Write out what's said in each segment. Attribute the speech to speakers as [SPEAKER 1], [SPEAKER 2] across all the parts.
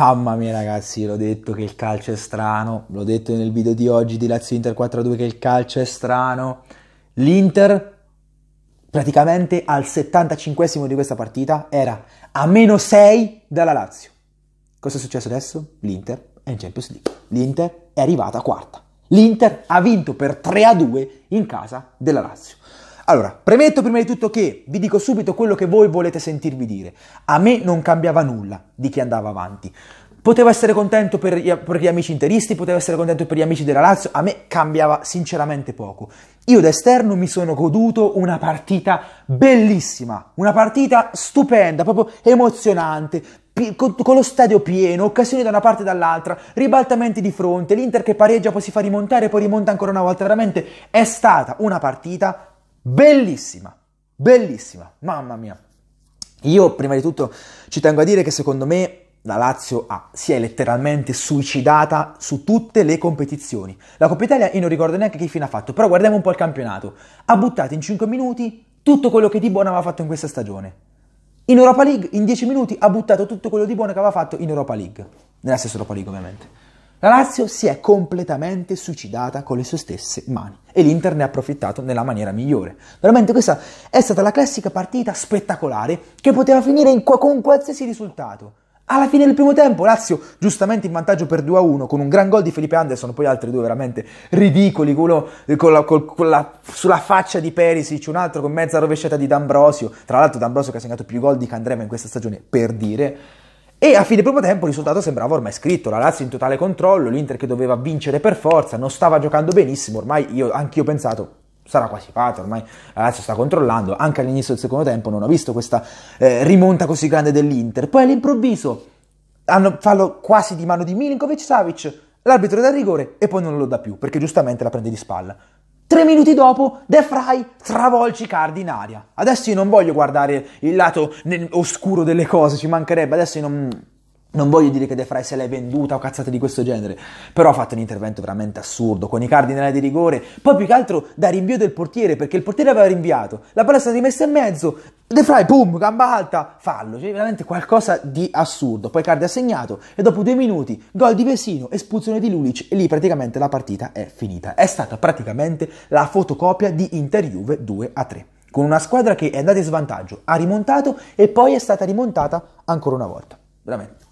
[SPEAKER 1] Mamma mia ragazzi, l'ho detto che il calcio è strano, l'ho detto nel video di oggi di Lazio Inter 4-2 che il calcio è strano. L'Inter praticamente al 75 di questa partita era a meno 6 dalla Lazio. Cosa è successo adesso? L'Inter è in Champions League. L'Inter è arrivata quarta. L'Inter ha vinto per 3-2 in casa della Lazio. Allora, premetto prima di tutto che vi dico subito quello che voi volete sentirvi dire. A me non cambiava nulla di chi andava avanti. Potevo essere contento per gli, per gli, amici interisti, potevo essere contento per gli amici della Lazio, a me cambiava sinceramente poco. Io da esterno mi sono goduto una partita bellissima, una partita stupenda, proprio emozionante, pi- con, con, lo stadio pieno, occasioni da una parte e dall'altra, ribaltamenti di fronte, l'Inter che pareggia poi si fa rimontare, e poi rimonta ancora una volta, veramente è stata una partita bellissima, bellissima, mamma mia. Io prima di tutto ci tengo a dire che secondo me la Lazio ha, si è letteralmente suicidata su tutte le competizioni. La Coppa Italia io non ricordo neanche che fine ha fatto, però guardiamo un po' il campionato. Ha buttato in 5 minuti tutto quello che di buono aveva fatto in questa stagione. In Europa League in 10 minuti ha buttato tutto quello di buono che aveva fatto in Europa League. Nella stessa Europa League ovviamente. La Lazio si è completamente suicidata con le sue stesse mani e l'Inter ne ha approfittato nella maniera migliore. Veramente questa è stata la classica partita spettacolare che poteva finire qu- con qualsiasi risultato. Alla fine del primo tempo Lazio giustamente in vantaggio per 2-1 con un gran gol di Felipe Anderson, poi altri due veramente ridicoli, uno eh, con la, con la, sulla faccia di Perisic, un altro con mezza rovesciata di D'Ambrosio, tra l'altro D'Ambrosio che ha segnato più gol di Candreva in questa stagione, per dire... E a fine primo tempo il risultato sembrava ormai scritto, la Lazio in totale controllo, l'Inter che doveva vincere per forza, non stava giocando benissimo, ormai io, anch'io ho pensato sarà quasi fatta, ormai la Lazio sta controllando, anche all'inizio del secondo tempo non ho visto questa eh, rimonta così grande dell'Inter. Poi all'improvviso hanno fallo quasi di mano di Milinkovic Savic, l'arbitro dà rigore e poi non lo dà più, perché giustamente la prende di spalla. Tre minuti dopo, De Fry travolge Icardi in aria. Adesso io non voglio guardare il lato oscuro delle cose, ci mancherebbe, adesso io non non voglio dire che De Frey se l'è venduta o cazzate di questo genere, però ha fatto un intervento veramente assurdo, con i cardinali di rigore, poi più che altro da rinvio del portiere, perché il portiere aveva rinviato, la palla è stata rimessa in mezzo, De Frey, boom, gamba alta, fallo, cioè veramente qualcosa di assurdo, poi Cardi ha segnato e dopo due minuti gol di Vesino, espulsione di Lulic e lì praticamente la partita è finita, è stata praticamente la fotocopia di Inter-Juve 2 a 3 con una squadra che è andata in svantaggio, ha rimontato e poi è stata rimontata ancora una volta. Veramente.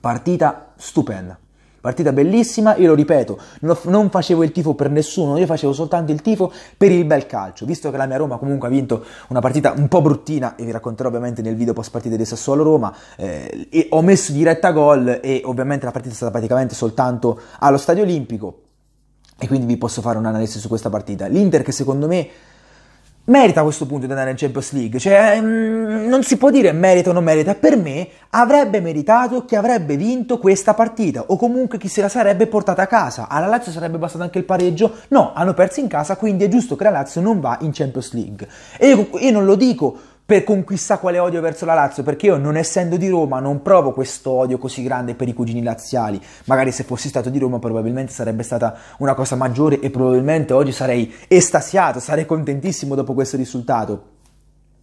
[SPEAKER 1] Partita stupenda. Partita bellissima, io lo ripeto, non facevo il tifo per nessuno, io facevo soltanto il tifo per il bel calcio, visto che la mia Roma comunque ha vinto una partita un po' bruttina, e vi racconterò ovviamente nel video post partita di Sassuolo Roma, eh, ho messo diretta gol e ovviamente la partita è stata praticamente soltanto allo Stadio Olimpico, e quindi vi posso fare un'analisi su questa partita. L'Inter che secondo me merita questo punto di andare in Champions League, cioè mm, non si può dire merita o non merita, per me avrebbe meritato chi avrebbe vinto questa partita o comunque chi se la sarebbe portata a casa, alla Lazio sarebbe bastato anche il pareggio, no, hanno perso in casa quindi è giusto che la Lazio non va in Champions League e io, io non lo dico per conquistare quale odio verso la Lazio, perché io non essendo di Roma non provo questo odio così grande per i cugini laziali, magari se fossi stato di Roma probabilmente sarebbe stata una cosa maggiore e probabilmente oggi sarei estasiato, sarei contentissimo dopo questo risultato.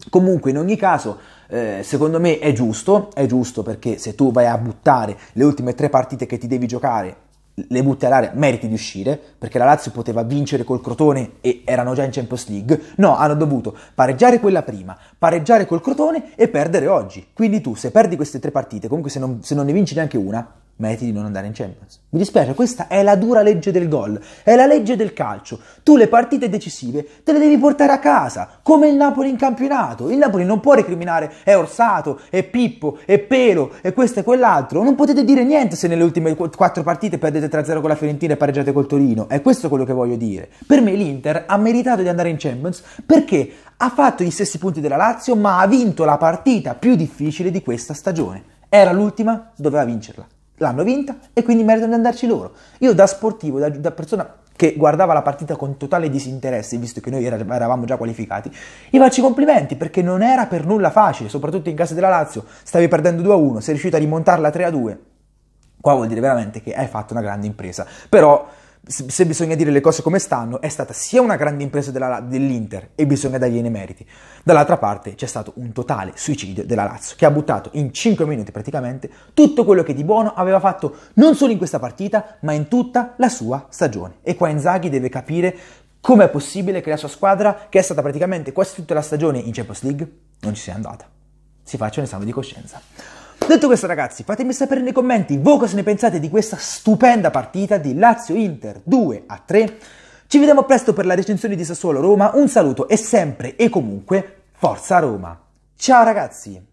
[SPEAKER 1] Comunque, in ogni caso, eh, secondo me è giusto, è giusto perché se tu vai a buttare le ultime tre partite che ti devi giocare le butte all'aria, meriti di uscire, perché la Lazio poteva vincere col Crotone e erano già in Champions League. No, hanno dovuto pareggiare quella prima, pareggiare col Crotone e perdere oggi. Quindi tu, se perdi queste tre partite, comunque se non, se non ne vinci neanche una, meriti di non andare in Champions. Mi dispiace, questa è la dura legge del gol, è la legge del calcio. Tu le partite decisive te le devi portare a casa, come il Napoli in campionato. Il Napoli non può recriminare è Orsato, è Pippo, è Pelo, è questo e quell'altro. Non potete dire niente se nelle ultime quattro partite perdete 3-0 con la Fiorentina e pareggiate col Torino. È questo quello che voglio dire. Per me l'Inter ha meritato di andare in Champions perché ha fatto gli stessi punti della Lazio, ma ha vinto la partita più difficile di questa stagione. Era l'ultima, doveva vincerla l'hanno vinta e quindi meritano di andarci loro. Io da sportivo, da, da, persona che guardava la partita con totale disinteresse, visto che noi eravamo già qualificati, gli faccio i complimenti perché non era per nulla facile, soprattutto in casa della Lazio, stavi perdendo 2-1, sei riuscito a rimontarla 3-2. Qua vuol dire veramente che hai fatto una grande impresa. Però se bisogna dire le cose come stanno, è stata sia una grande impresa della, dell'Inter e bisogna dargliene meriti, dall'altra parte c'è stato un totale suicidio della Lazio che ha buttato in 5 minuti praticamente tutto quello che di buono aveva fatto non solo in questa partita ma in tutta la sua stagione. E qua Inzaghi deve capire com'è possibile che la sua squadra, che è stata praticamente quasi tutta la stagione in Champions League, non ci sia andata. Si faccia un esame di coscienza. Detto questo ragazzi, fatemi sapere nei commenti voi cosa ne pensate di questa stupenda partita di Lazio-Inter 2 3. Ci vediamo presto per la recensione di Sassuolo Roma, un saluto e sempre e comunque Forza Roma! Ciao ragazzi!